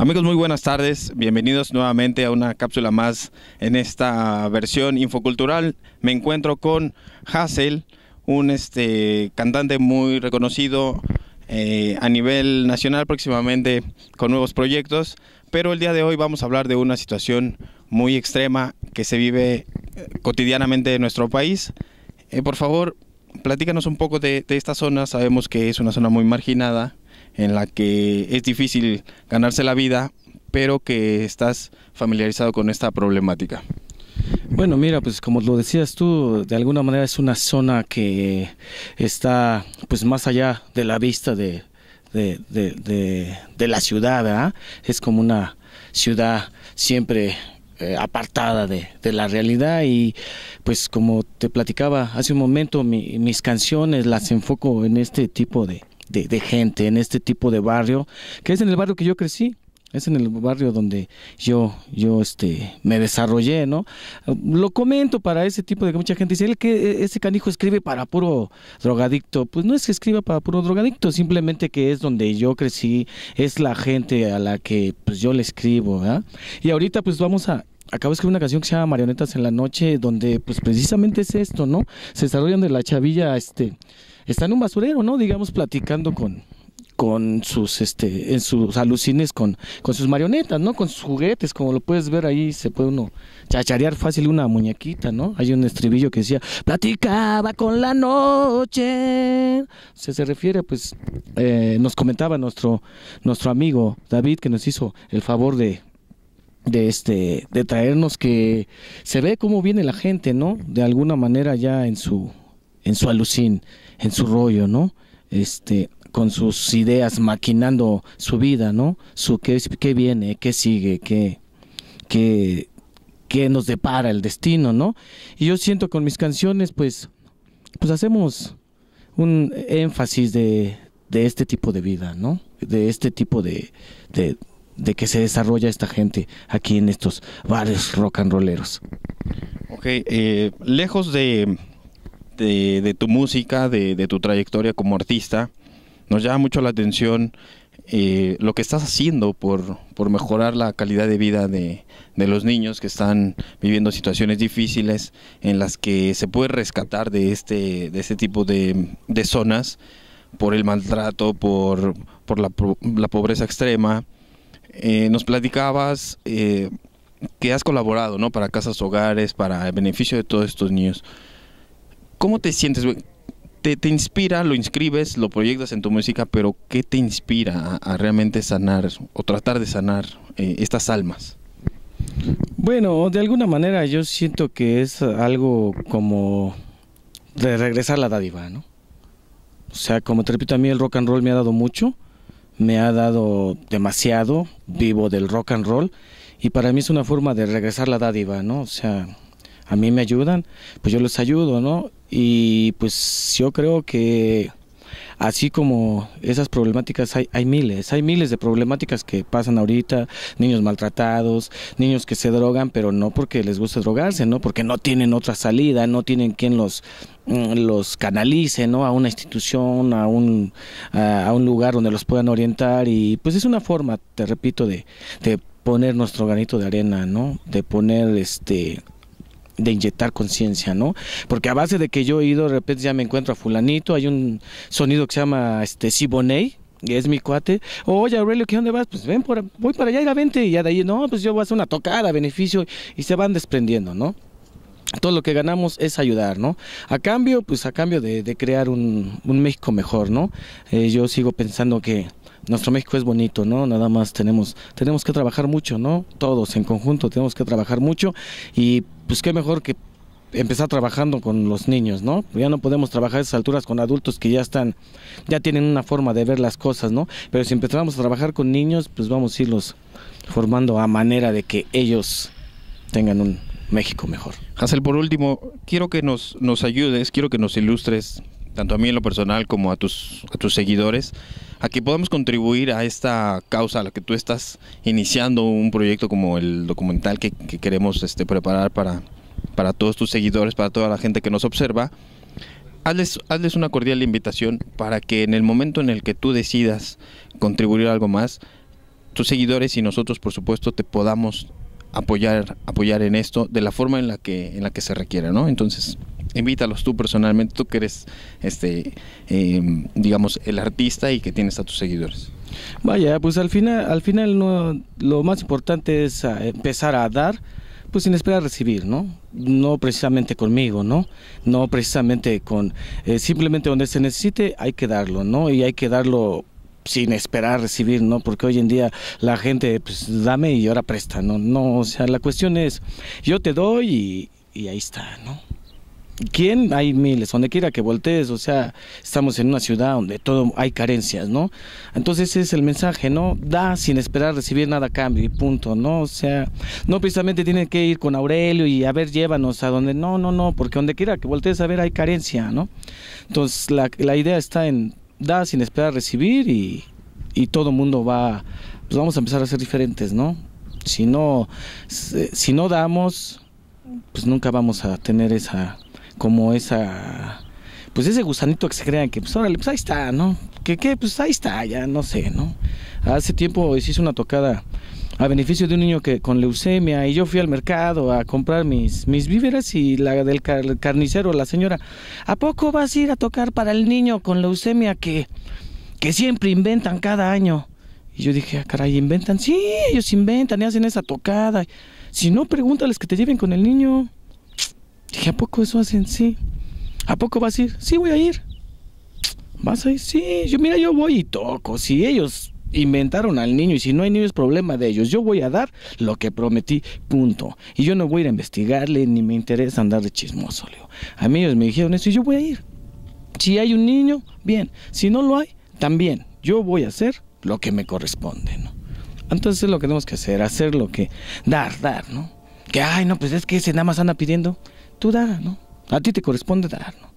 Amigos, muy buenas tardes. Bienvenidos nuevamente a una cápsula más en esta versión infocultural. Me encuentro con Hassel, un este, cantante muy reconocido eh, a nivel nacional próximamente con nuevos proyectos. Pero el día de hoy vamos a hablar de una situación muy extrema que se vive eh, cotidianamente en nuestro país. Eh, por favor, platícanos un poco de esta zona. Sabemos que es una zona muy marginada en la que es difícil ganarse la vida, pero que estás familiarizado con esta problemática. Bueno, mira, pues como lo decías tú, de alguna manera es una zona que está pues más allá de la vista de, de, la ciudad, ¿verdad? Es como una ciudad siempre eh, apartada de, la realidad y pues como te platicaba hace un momento, mis canciones las enfoco en este tipo de, de, gente en este tipo de barrio, que es en el barrio que yo crecí. Es en el barrio donde yo, yo este, me desarrollé, ¿no? Lo comento para ese tipo de que mucha gente dice, el que e, ese canijo escribe para puro drogadicto. Pues no es que escriba para puro drogadicto, simplemente que es donde yo crecí, es la gente a la que pues yo le escribo, ¿verdad? ¿ah? Y ahorita pues vamos a acabo de escribir una canción que se llama Marionetas en la noche, donde pues precisamente es esto, ¿no? Se desarrollan de la chavilla este está en un basurero, ¿no? Digamos, platicando con, con sus este en sus alucines con, con sus marionetas, ¿no? Con sus juguetes, como lo puedes ver ahí se puede uno chacharear fácil una muñequita, ¿no? Hay un estribillo que decía, "Platicaba con la noche." Se se refiere pues eh, nos comentaba nuestro nuestro amigo David que nos hizo el favor de de este de traernos que se ve cómo viene la gente, ¿no? De alguna manera ya en su en su alucín, en su rollo, ¿no? Este, con sus ideas, maquinando su vida, ¿no? Su qué, qué viene, qué sigue, qué, qué, qué nos depara el destino, ¿no? Y yo siento con mis canciones, pues, pues hacemos un énfasis de, de este tipo de vida, ¿no? De este tipo de, de, de, que se desarrolla esta gente aquí en estos bares rock and rolleros. Ok, eh, lejos de de, tu música, de, tu trayectoria como artista. Nos llama mucho la atención eh, lo que estás haciendo por, mejorar la calidad de vida de, los niños que están viviendo situaciones difíciles en las que se puede rescatar de este, de este tipo de, zonas por el maltrato, por, la, pobreza extrema. Eh, nos platicabas eh, que has colaborado ¿no? para casas hogares, para el beneficio de todos estos niños. ¿Cómo te sientes, Te, inspira, lo inscribes, lo proyectas en tu música, pero ¿qué te inspira a, realmente sanar o tratar de sanar eh, estas almas? Bueno, de alguna manera yo siento que es algo como de regresar la dádiva, ¿no? O sea, como te repito, a mí el rock and roll me ha dado mucho, me ha dado demasiado, vivo del rock and roll, y para mí es una forma de regresar la dádiva, ¿no? O sea, a mí me ayudan, pues yo les ayudo, ¿no? Y pues yo creo que así como esas problemáticas hay, hay miles, hay miles de problemáticas que pasan ahorita, niños maltratados, niños que se drogan, pero no porque les guste drogarse, ¿no? Porque no tienen otra salida, no tienen quien los mm, los canalice ¿no? a una institución, a un, a, un lugar donde los puedan orientar y pues es una forma, te repito, de, de poner nuestro granito de arena, ¿no? de poner este de inyectar conciencia, ¿no? Porque a base de que yo he ido, de repente ya me encuentro a fulanito, hay un sonido que se llama este que es mi cuate. Oye, Aurelio, ¿qué dónde vas? Pues ven, por, voy para allá y la vente. Y ya de ahí, no, pues yo voy a hacer una tocada, beneficio. Y se van desprendiendo, ¿no? Todo lo que ganamos es ayudar, ¿no? A cambio, pues a cambio de, crear un, México mejor, ¿no? Eh, yo sigo pensando que nuestro México es bonito, ¿no? Nada más tenemos, tenemos que trabajar mucho, ¿no? Todos en conjunto tenemos que trabajar mucho y pues qué mejor que empezar trabajando con los niños, ¿no? Ya no podemos trabajar a esas alturas con adultos que ya están, ya tienen una forma de ver las cosas, ¿no? Pero si empezamos a trabajar con niños, pues vamos a irlos formando a manera de que ellos tengan un México mejor. Hazel, por último, quiero que nos, nos ayudes, quiero que nos ilustres tanto a mí en lo personal como a tus, tus seguidores, a que podamos contribuir a esta causa a la que tú estás iniciando un proyecto como el documental que, queremos este, preparar para, para todos tus seguidores, para toda la gente que nos observa. Hazles, una cordial invitación para que en el momento en el que tú decidas contribuir algo más, tus seguidores y nosotros, por supuesto, te podamos apoyar, apoyar en esto de la forma en la que, en la que se requiere, ¿no? Entonces, invítalos tú personalmente, tú que eres, este, em, digamos, el artista y que tienes a tus seguidores. Vaya, pues al final, al final no, lo más importante es ah, empezar a dar, pues sin esperar recibir, ¿no? No precisamente conmigo, ¿no? No precisamente con, eh, simplemente donde se necesite hay que darlo, ¿no? Y hay que darlo sin esperar recibir, ¿no? Porque hoy en día la gente, pues dame y ahora presta, ¿no? No, o sea, la cuestión es, yo te doy y, y ahí está, ¿no? ¿Quién? Hay miles. Donde quiera que voltees, o sea, estamos en una ciudad donde todo hay carencias, ¿no? Entonces ese es el mensaje, ¿no? Da sin esperar recibir nada a cambio y punto, ¿no? O sea, no precisamente tienen que ir con Aurelio y a ver, llévanos a donde. No, no, no, porque donde quiera que voltees a ver hay carencia, ¿no? Entonces la, la idea está en da sin esperar recibir y, y todo mundo va. Pues vamos a empezar a ser diferentes, ¿no? Si no, si no damos, pues nunca vamos a tener esa como esa, pues ese gusanito que se crean que, pues órale, pues ahí está, ¿no? Que, qué, pues ahí está, ya no sé, ¿no? Hace tiempo hice una tocada a beneficio de un niño que con leucemia y yo fui al mercado a comprar mis, mis víveres y la del carnicero, la señora, ¿a poco vas a ir a tocar para el niño con leucemia que, que siempre inventan cada año? Y yo dije, ah, caray, inventan. Sí, ellos inventan y hacen esa tocada. Si no, pregúntales que te lleven con el niño. Dije, ¿a poco eso hacen? Sí. ¿A poco vas a ir? Sí, voy a ir. ¿Vas a ir? Sí. Yo, mira, yo voy y toco. Si ellos inventaron al niño y si no hay niño problema de ellos. Yo voy a dar lo que prometí, punto. Y yo no voy a ir a investigarle ni me interesa andar de chismoso, A mí ellos me dijeron eso y yo voy a ir. Si hay un niño, bien. Si no lo hay, también. Yo voy a hacer lo que me corresponde, ¿no? Entonces es lo que tenemos que hacer, hacer lo que... Dar, dar, ¿no? Que, ay, no, pues es que ese nada más anda pidiendo. Tú da, ¿no? A ti te corresponde dar, ¿no?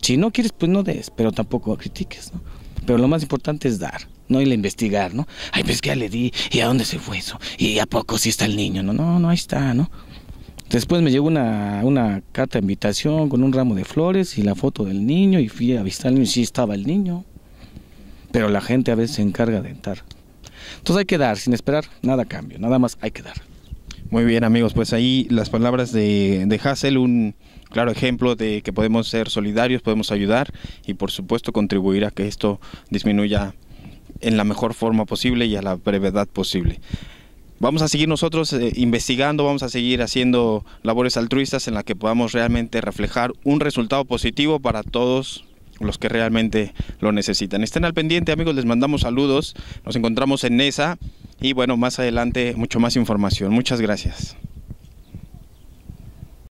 Si no quieres, pues no des, pero tampoco critiques, ¿no? Pero lo más importante es dar, ¿no? Y la investigar, ¿no? Ay, pues que le di, ¿y a dónde se fue eso? ¿Y a poco sí está el niño? No, no, no, ahí está, ¿no? Después me llegó una, carta de invitación con un ramo de flores y la foto del niño y fui a niño y sí estaba el niño. Pero la gente a veces se encarga de entrar. Entonces hay que dar sin esperar nada cambio, nada más hay que dar. Muy bien amigos, pues ahí las palabras de, Hassel, un claro ejemplo de que podemos ser solidarios, podemos ayudar y por supuesto contribuir a que esto disminuya en la mejor forma posible y a la brevedad posible. Vamos a seguir nosotros eh, investigando, vamos a seguir haciendo labores altruistas en las que podamos realmente reflejar un resultado positivo para todos los que realmente lo necesitan. Estén al pendiente amigos, les mandamos saludos, nos encontramos en ESA. Y bueno, más adelante mucho más información. Muchas gracias.